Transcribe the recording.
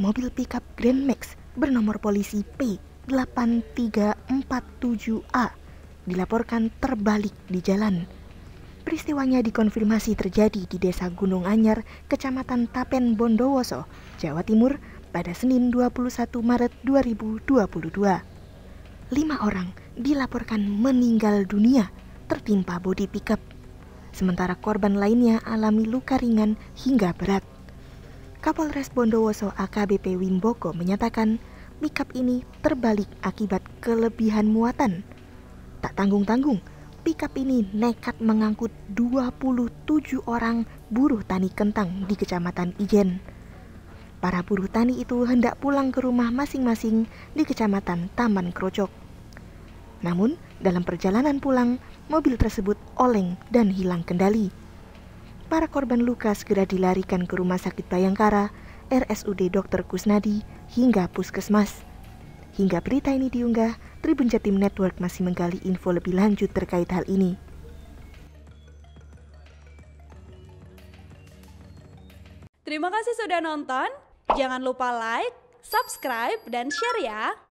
mobil pickup Grand Max bernomor polisi P8347A dilaporkan terbalik di jalan. Peristiwanya dikonfirmasi terjadi di Desa Gunung Anyar, Kecamatan Tapen Bondowoso, Jawa Timur pada Senin 21 Maret 2022. Lima orang dilaporkan meninggal dunia tertimpa bodi pickup sementara korban lainnya alami luka ringan hingga berat. Kapolres Bondowoso AKBP Wimboko menyatakan mikap ini terbalik akibat kelebihan muatan. Tak tanggung-tanggung, pikap ini nekat mengangkut 27 orang buruh tani kentang di Kecamatan Ijen. Para buruh tani itu hendak pulang ke rumah masing-masing di Kecamatan Taman Krocok. Namun, dalam perjalanan pulang, mobil tersebut oleng dan hilang kendali para korban luka segera dilarikan ke Rumah Sakit Bayangkara, RSUD Dr. Kusnadi, hingga puskesmas. Hingga berita ini diunggah, Tribun Jatim Network masih menggali info lebih lanjut terkait hal ini. Terima kasih sudah nonton. Jangan lupa like, subscribe, dan share ya.